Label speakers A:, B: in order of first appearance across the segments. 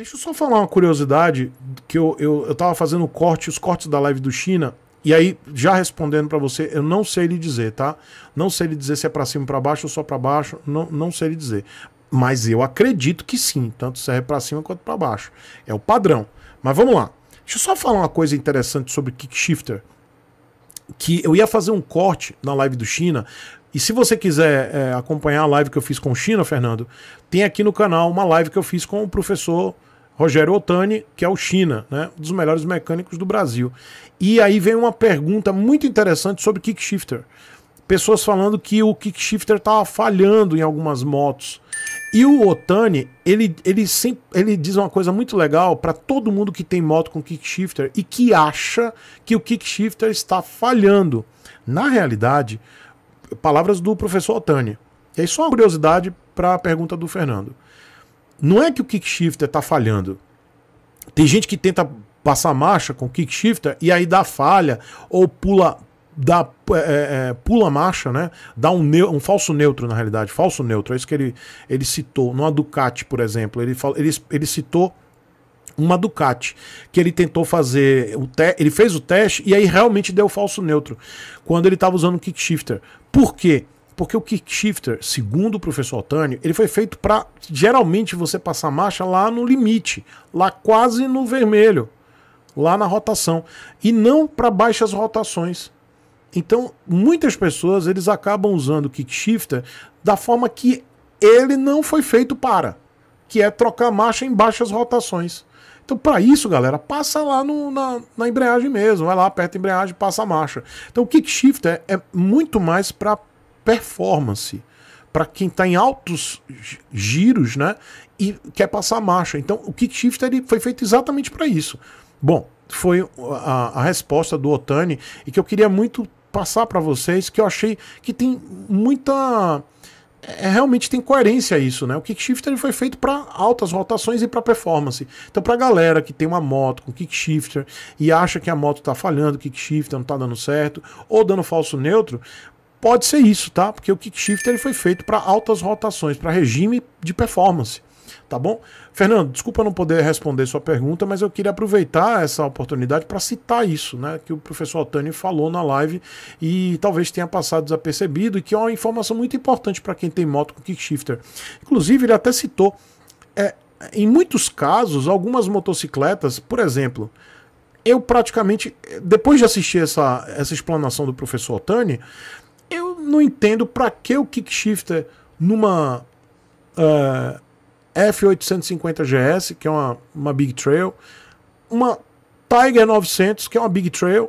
A: Deixa eu só falar uma curiosidade, que eu, eu, eu tava fazendo corte, os cortes da live do China, e aí, já respondendo para você, eu não sei lhe dizer, tá? Não sei lhe dizer se é para cima, para baixo ou só para baixo, não, não sei lhe dizer. Mas eu acredito que sim, tanto serve é para cima quanto para baixo. É o padrão. Mas vamos lá. Deixa eu só falar uma coisa interessante sobre kick shifter, que eu ia fazer um corte na live do China. E se você quiser é, acompanhar a live que eu fiz com o China, Fernando, tem aqui no canal uma live que eu fiz com o professor Rogério Otani, que é o China, né? Um dos melhores mecânicos do Brasil. E aí vem uma pergunta muito interessante sobre kick shifter. Pessoas falando que o kick shifter estava falhando em algumas motos. E o Otani, ele, ele, sempre, ele diz uma coisa muito legal para todo mundo que tem moto com kick shifter e que acha que o kick shifter está falhando. Na realidade, palavras do professor Otani. E aí só uma curiosidade para a pergunta do Fernando não é que o kick shifter tá falhando. Tem gente que tenta passar marcha com kick shifter e aí dá falha ou pula dá, é, é, é pula marcha, né? Dá um, um falso neutro, na realidade. Falso neutro, é isso que ele, ele citou. Numa Ducati, por exemplo, ele, ele, ele citou uma Ducati que ele tentou fazer o ele fez o teste e aí realmente deu falso neutro quando ele estava usando o kick shifter. Por quê? Porque o kickshifter, segundo o professor Otânio, ele foi feito para geralmente você passar marcha lá no limite, lá quase no vermelho, lá na rotação, e não para baixas rotações. Então, muitas pessoas eles acabam usando o kickshifter da forma que ele não foi feito para, que é trocar marcha em baixas rotações. Então, para isso, galera, passa lá no, na, na, embreagem mesmo. Vai lá, aperta a embreagem, passa a marcha. Então, o kick shifter é, é muito mais para performance para quem está em altos giros, né? E quer passar marcha. Então, o ele foi feito exatamente para isso. Bom, foi a, a resposta do Otani e que eu queria muito passar para vocês, que eu achei que tem muita é, realmente tem coerência isso, né? O kickshifter foi feito para altas rotações e para performance. Então, para galera que tem uma moto com kickshifter e acha que a moto está falhando, o kickshifter não está dando certo, ou dando falso neutro, Pode ser isso, tá? Porque o kickshifter ele foi feito para altas rotações, para regime de performance, tá bom? Fernando, desculpa não poder responder sua pergunta, mas eu queria aproveitar essa oportunidade para citar isso, né, que o professor Otânio falou na live e talvez tenha passado desapercebido e que é uma informação muito importante para quem tem moto com kickshifter. Inclusive, ele até citou é, em muitos casos, algumas motocicletas, por exemplo, eu praticamente, depois de assistir essa, essa explanação do professor Otani, não entendo para que o kickshifter numa uh, é, F850GS, que é uma, uma Big Trail, uma Tiger 900, que é uma Big Trail.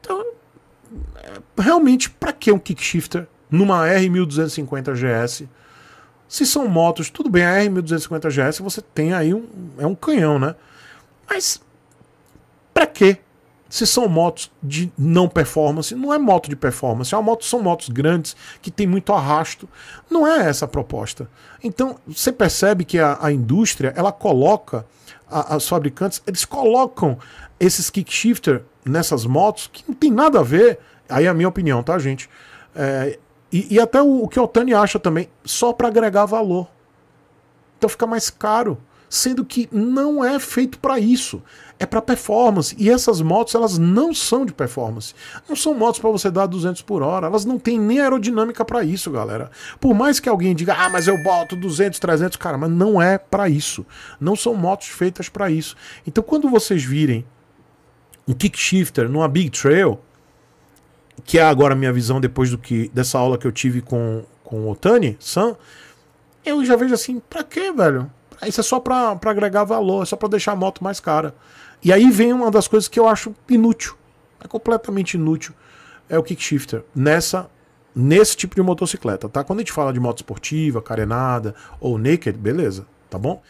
A: Então, é, realmente, para que um kickshifter numa R1250GS? Se são motos, tudo bem, a R1250GS você tem aí um, é um canhão, né? Mas para que se são motos de não performance, não é moto de performance, é moto, são motos grandes que tem muito arrasto. Não é essa a proposta. Então você percebe que a, a indústria ela coloca os as fabricantes, eles colocam esses kickshifter nessas motos que não tem nada a ver. Aí é a minha opinião, tá, gente? É, e, e, até o, o que o Otani acha também, só para agregar valor. Então fica mais caro sendo que não é feito para isso. É para performance. E essas motos, elas não são de performance. Não são motos para você dar 200 por hora. Elas não têm nem aerodinâmica para isso, galera. Por mais que alguém diga, ah, mas eu boto 200, 300, cara, mas não é para isso. Não são motos feitas para isso. Então, quando vocês virem um kick shifter numa Big Trail, que é agora a minha visão depois do que dessa aula que eu tive com, com o Otani, Sam, eu já vejo assim, pra quê, velho? Isso é só para agregar valor, é só para deixar a moto mais cara. E aí vem uma das coisas que eu acho inútil. É completamente inútil. É o kickshifter. Nessa nesse tipo de motocicleta, tá? Quando a gente fala de moto esportiva, carenada ou naked, beleza, tá bom?